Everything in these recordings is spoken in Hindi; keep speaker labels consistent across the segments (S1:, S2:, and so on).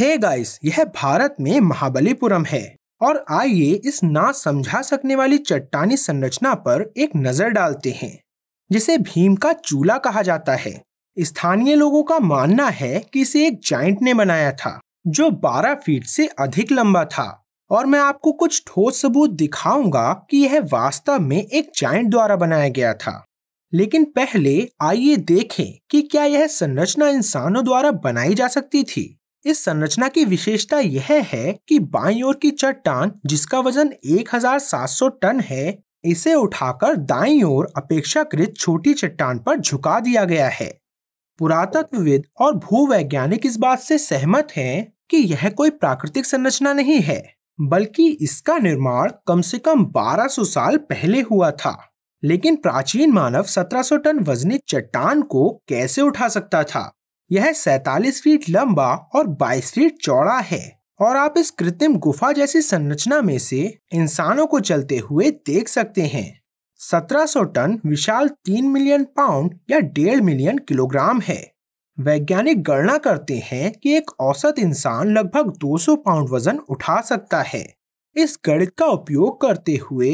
S1: हे hey गाइस यह भारत में महाबलीपुरम है और आइए इस ना समझा सकने वाली चट्टानी संरचना पर एक नजर डालते हैं जिसे भीम का चूला कहा जाता है स्थानीय लोगों का मानना है कि इसे एक जाइंट ने बनाया था जो 12 फीट से अधिक लंबा था और मैं आपको कुछ ठोस सबूत दिखाऊंगा कि यह वास्तव में एक जाइंट द्वारा बनाया गया था लेकिन पहले आइए देखें कि क्या यह संरचना इंसानों द्वारा बनाई जा सकती थी इस संरचना की विशेषता यह है कि बाई ओर की चट्टान जिसका वजन 1700 टन है इसे उठाकर दाई ओर अपेक्षाकृत छोटी चट्टान पर झुका दिया गया है पुरातत्वविद और भूवैज्ञानिक इस बात से सहमत हैं कि यह कोई प्राकृतिक संरचना नहीं है बल्कि इसका निर्माण कम से कम 1200 साल पहले हुआ था लेकिन प्राचीन मानव 1700 टन वजनी चट्टान को कैसे उठा सकता था यह सैतालीस फीट लंबा और 22 फीट चौड़ा है और आप इस कृत्रिम गुफा जैसी संरचना में से इंसानों को चलते हुए देख सकते हैं 1700 टन विशाल 3 मिलियन पाउंड या डेढ़ मिलियन किलोग्राम है वैज्ञानिक गणना करते हैं कि एक औसत इंसान लगभग 200 पाउंड वजन उठा सकता है इस गणित का उपयोग करते हुए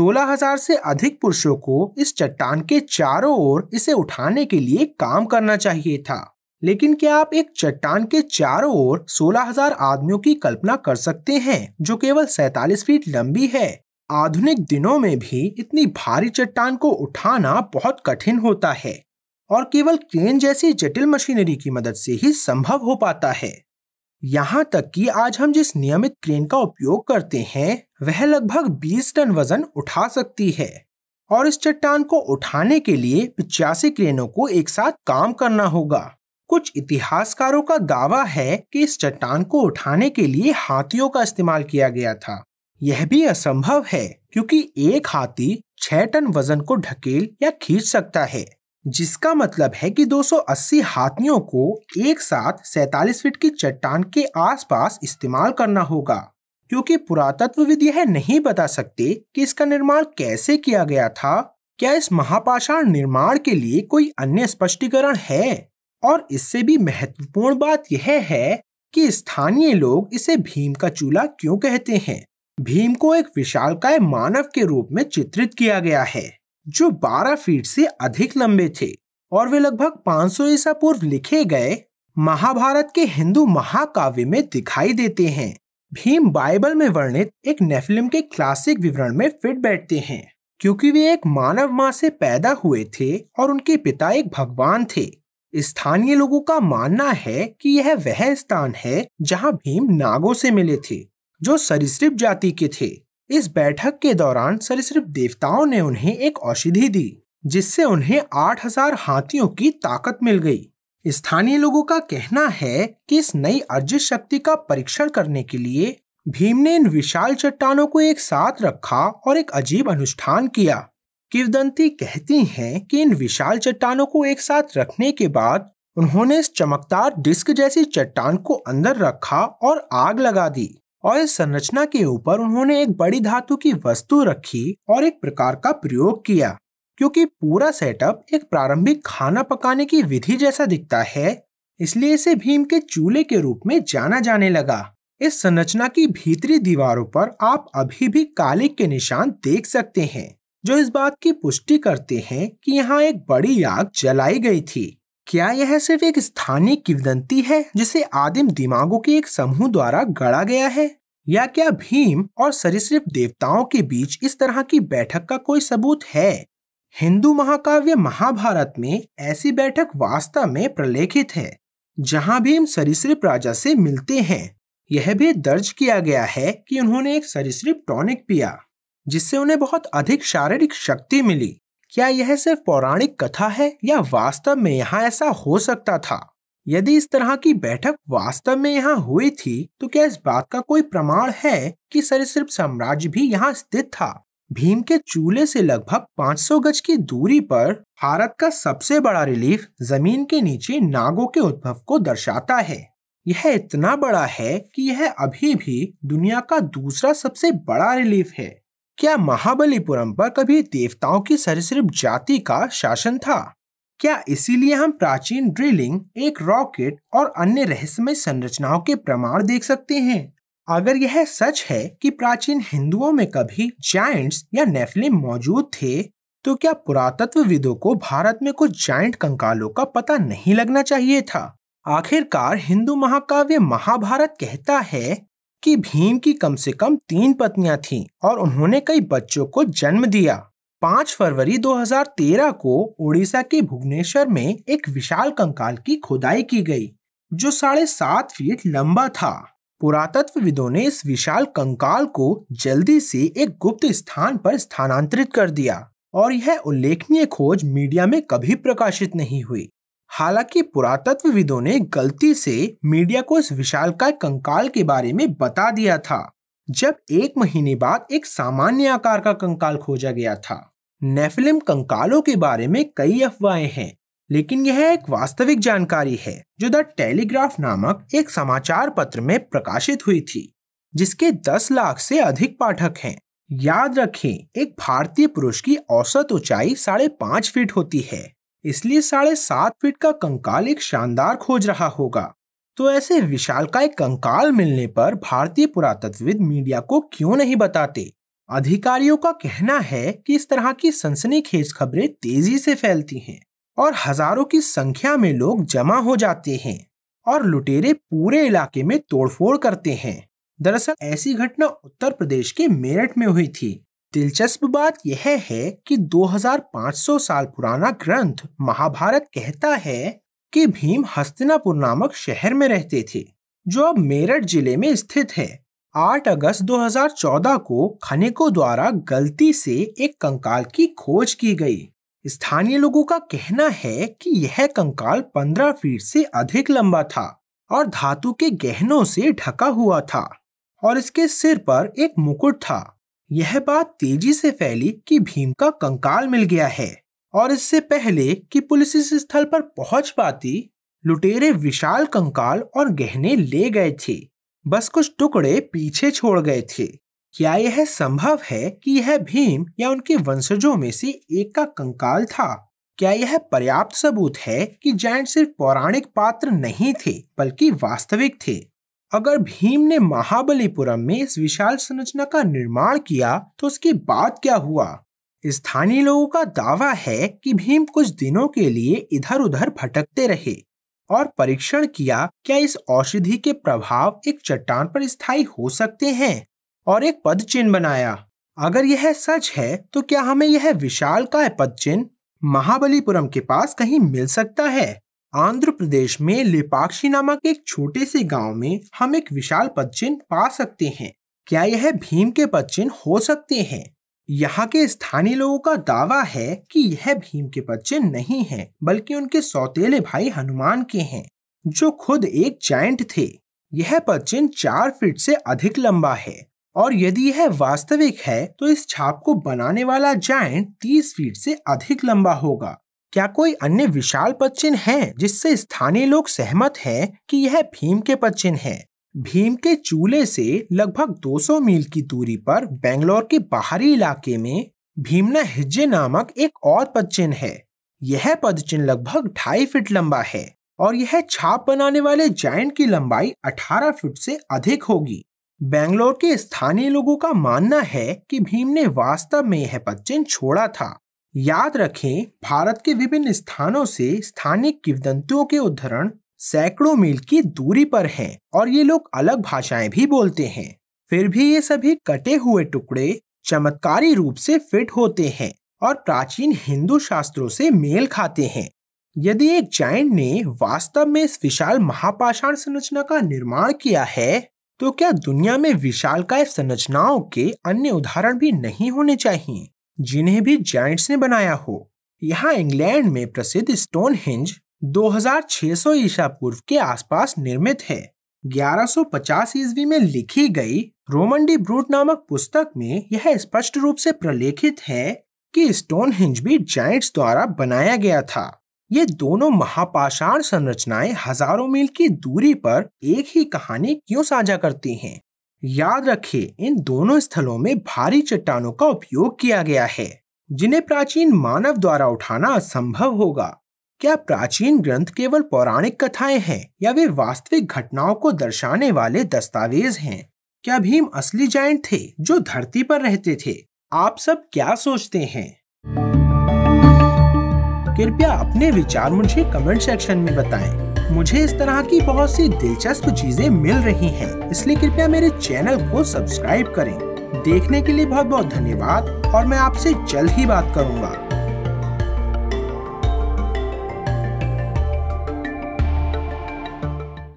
S1: 16,000 से अधिक पुरुषों को इस चट्टान के चारों ओर इसे उठाने के लिए काम करना चाहिए था लेकिन क्या आप एक चट्टान के चारों ओर 16,000 आदमियों की कल्पना कर सकते हैं जो केवल सैतालीस फीट लंबी है आधुनिक दिनों में भी इतनी भारी चट्टान को उठाना बहुत कठिन होता है और केवल क्रेन जैसी जटिल मशीनरी की मदद से ही संभव हो पाता है यहाँ तक कि आज हम जिस नियमित क्रेन का उपयोग करते हैं वह लगभग 20 टन वजन उठा सकती है और इस चट्टान को उठाने के लिए पिचासी क्रेनों को एक साथ काम करना होगा कुछ इतिहासकारों का दावा है कि इस चट्टान को उठाने के लिए हाथियों का इस्तेमाल किया गया था यह भी असंभव है क्योंकि एक हाथी छह टन वजन को ढकेल या खींच सकता है जिसका मतलब है कि 280 हाथियों को एक साथ सैतालीस फीट की चट्टान के आसपास इस्तेमाल करना होगा क्योंकि पुरातत्वविद यह नहीं बता सकते कि इसका निर्माण कैसे किया गया था क्या इस महापाषाण निर्माण के लिए कोई अन्य स्पष्टीकरण है और इससे भी महत्वपूर्ण बात यह है कि स्थानीय लोग इसे भीम का चूल्हा क्यों कहते हैं भीम को एक विशालकाय मानव के रूप में चित्रित किया गया है जो 12 फीट से अधिक लंबे थे और वे लगभग 500 सौ ईसा पूर्व लिखे गए महाभारत के हिंदू महाकाव्य में दिखाई देते हैं भीम बाइबल में वर्णित एक नेफिलिम के क्लासिक विवरण में फिट बैठते हैं क्योंकि वे एक मानव माँ से पैदा हुए थे और उनके पिता एक भगवान थे स्थानीय लोगों का मानना है कि यह वह स्थान है जहां भीम नागों से मिले थे जो सरिसृप जाति के थे इस बैठक के दौरान सरिसृप देवताओं ने उन्हें एक औषधि दी जिससे उन्हें 8000 हाथियों की ताकत मिल गई स्थानीय लोगों का कहना है कि इस नई अर्जित शक्ति का परीक्षण करने के लिए भीम ने इन विशाल चट्टानों को एक साथ रखा और एक अजीब अनुष्ठान किया किवदंती कहती हैं कि इन विशाल चट्टानों को एक साथ रखने के बाद उन्होंने इस चमकदार डिस्क जैसी चट्टान को अंदर रखा और आग लगा दी और इस संरचना के ऊपर उन्होंने एक बड़ी धातु की वस्तु रखी और एक प्रकार का प्रयोग किया क्योंकि पूरा सेटअप एक प्रारंभिक खाना पकाने की विधि जैसा दिखता है इसलिए इसे भीम के चूल्हे के रूप में जाना जाने लगा इस संरचना की भीतरी दीवारों पर आप अभी भी काले के निशान देख सकते हैं जो इस बात की पुष्टि करते हैं कि यहाँ एक बड़ी आग जलाई गई थी क्या यह सिर्फ एक स्थानीय किवदंती है जिसे आदिम दिमागों के एक समूह द्वारा गढ़ा गया है या क्या भीम और सरिसृप देवताओं के बीच इस तरह की बैठक का कोई सबूत है हिंदू महाकाव्य महाभारत में ऐसी बैठक वास्तव में प्रलेखित है जहां भीम सरिसृप राजा से मिलते हैं यह भी दर्ज किया गया है कि उन्होंने एक सरिसृप टॉनिक पिया जिससे उन्हें बहुत अधिक शारीरिक शक्ति मिली क्या यह सिर्फ पौराणिक कथा है या वास्तव में यहाँ ऐसा हो सकता था यदि इस तरह की बैठक वास्तव में यहाँ हुई थी तो क्या इस बात का कोई प्रमाण है कि सरिसप साम्राज्य भी यहाँ स्थित था भीम के चूल्हे से लगभग 500 गज की दूरी पर भारत का सबसे बड़ा रिलीफ जमीन के नीचे नागों के उद्भव को दर्शाता है यह इतना बड़ा है कि यह अभी भी दुनिया का दूसरा सबसे बड़ा रिलीफ है क्या महाबलीपुरम पर कभी देवताओं की सरसिर्फ जाति का शासन था क्या इसीलिए हम प्राचीन ड्रिलिंग एक रॉकेट और अन्य रहस्यमय संरचनाओं के प्रमाण देख सकते हैं अगर यह सच है कि प्राचीन हिंदुओं में कभी जायंट्स या नेफलिम मौजूद थे तो क्या पुरातत्वविदों को भारत में कुछ जायंट कंकालों का पता नहीं लगना चाहिए था आखिरकार हिंदू महाकाव्य महाभारत कहता है कि भीम की कम से कम तीन पत्नियां थीं और उन्होंने कई बच्चों को जन्म दिया पांच फरवरी 2013 को उड़ीसा के भुवनेश्वर में एक विशाल कंकाल की खुदाई की गई जो साढ़े सात फीट लंबा था पुरातत्व विदों ने इस विशाल कंकाल को जल्दी से एक गुप्त स्थान पर स्थानांतरित कर दिया और यह उल्लेखनीय खोज मीडिया में कभी प्रकाशित नहीं हुई हालांकि पुरातत्वविदों ने गलती से मीडिया को इस विशालकाय कंकाल के बारे में बता दिया था जब एक महीने बाद एक सामान्य आकार का कंकाल खोजा गया था नेफिलिम कंकालों के बारे में कई अफवाहें हैं लेकिन यह एक वास्तविक जानकारी है जो द टेलीग्राफ नामक एक समाचार पत्र में प्रकाशित हुई थी जिसके 10 लाख से अधिक पाठक हैं याद रखें एक भारतीय पुरुष की औसत ऊंचाई साढ़े पांच फीट होती है इसलिए साढ़े सात फीट का कंकाल एक शानदार खोज रहा होगा तो ऐसे विशाल का एक कंकाल मिलने पर भारतीय पुरातत्वविद मीडिया को क्यों नहीं बताते अधिकारियों का कहना है कि इस तरह की सनसनीखेज खबरें तेजी से फैलती हैं और हजारों की संख्या में लोग जमा हो जाते हैं और लुटेरे पूरे इलाके में तोड़फोड़ करते हैं दरअसल ऐसी घटना उत्तर प्रदेश के मेरठ में हुई थी दिलचस्प बात यह है कि 2500 साल पुराना ग्रंथ महाभारत कहता है कि भीम हस्तिनापुर नामक शहर में रहते थे जो अब मेरठ जिले में स्थित है 8 अगस्त 2014 को खनिकों द्वारा गलती से एक कंकाल की खोज की गई स्थानीय लोगों का कहना है कि यह कंकाल 15 फीट से अधिक लंबा था और धातु के गहनों से ढका हुआ था और इसके सिर पर एक मुकुट था यह बात तेजी से फैली कि भीम का कंकाल मिल गया है और इससे पहले कि पुलिस इस स्थल पर पहुंच पाती लुटेरे विशाल कंकाल और गहने ले गए थे बस कुछ टुकड़े पीछे छोड़ गए थे क्या यह संभव है कि यह भीम या उनके वंशजों में से एक का कंकाल था क्या यह पर्याप्त सबूत है कि जैंट सिर्फ पौराणिक पात्र नहीं थे बल्कि वास्तविक थे अगर भीम ने महाबलीपुरम में इस विशाल संरचना का निर्माण किया तो उसके बाद क्या हुआ स्थानीय लोगों का दावा है कि भीम कुछ दिनों के लिए इधर उधर भटकते रहे और परीक्षण किया क्या इस औषधि के प्रभाव एक चट्टान पर स्थायी हो सकते हैं और एक पद चिन्ह बनाया अगर यह सच है तो क्या हमें यह विशाल का पद चिन्ह महाबलीपुरम के पास कहीं मिल सकता है आंध्र प्रदेश में लिपाक्षी नामक एक छोटे से गांव में हम एक विशाल पद पा सकते हैं क्या यह भीम के पद हो सकते हैं यहाँ के स्थानीय लोगों का दावा है कि यह भीम के पद नहीं है बल्कि उनके सौतेले भाई हनुमान के हैं जो खुद एक जाइंट थे यह पद चिन्ह चार फीट से अधिक लंबा है और यदि यह वास्तविक है तो इस छाप को बनाने वाला जाइंट तीस फीट से अधिक लंबा होगा क्या कोई अन्य विशाल पदचिन्ह है जिससे स्थानीय लोग सहमत हैं कि यह भीम के पदचिन्ह है भीम के चूल्हे से लगभग 200 मील की दूरी पर बेंगलोर के बाहरी इलाके में भीमना हिज्जे नामक एक और पदचिन्ह है यह पदचिन्ह लगभग ढाई फीट लंबा है और यह छाप बनाने वाले जायंट की लंबाई 18 फीट से अधिक होगी बेंगलोर के स्थानीय लोगों का मानना है कि भीम ने वास्तव में यह पदचिन्ह छोड़ा था याद रखें भारत के विभिन्न स्थानों से स्थानीय किवदंतियों के उद्धरण सैकड़ों मील की दूरी पर हैं और ये लोग अलग भाषाएं भी बोलते हैं फिर भी ये सभी कटे हुए टुकड़े चमत्कारी रूप से फिट होते हैं और प्राचीन हिंदू शास्त्रों से मेल खाते हैं यदि एक जैन ने वास्तव में इस विशाल महापाषाण संरचना का निर्माण किया है तो क्या दुनिया में विशालकाय संरचनाओं के अन्य उदाहरण भी नहीं होने चाहिए जिन्हें भी जाइंट्स ने बनाया हो यहाँ इंग्लैंड में प्रसिद्ध स्टोन हिंज 2600 ईसा पूर्व के आसपास निर्मित है 1150 ईस्वी में लिखी गई रोमंडी ब्रूट नामक पुस्तक में यह स्पष्ट रूप से प्रलेखित है कि स्टोन हिंज भी जाइंट्स द्वारा बनाया गया था ये दोनों महापाषाण संरचनाएं हजारों मील की दूरी पर एक ही कहानी क्यों साझा करती हैं याद रखें इन दोनों स्थलों में भारी चट्टानों का उपयोग किया गया है जिन्हें प्राचीन मानव द्वारा उठाना असंभव होगा क्या प्राचीन ग्रंथ केवल पौराणिक कथाएं हैं या वे वास्तविक घटनाओं को दर्शाने वाले दस्तावेज हैं क्या भीम असली जायंट थे जो धरती पर रहते थे आप सब क्या सोचते हैं कृपया अपने विचार मुझे कमेंट सेक्शन में बताएं। मुझे इस तरह की बहुत सी दिलचस्प चीजें मिल रही हैं इसलिए कृपया मेरे चैनल को सब्सक्राइब करें देखने के लिए बहुत बहुत धन्यवाद और मैं आपसे जल्द ही बात करूंगा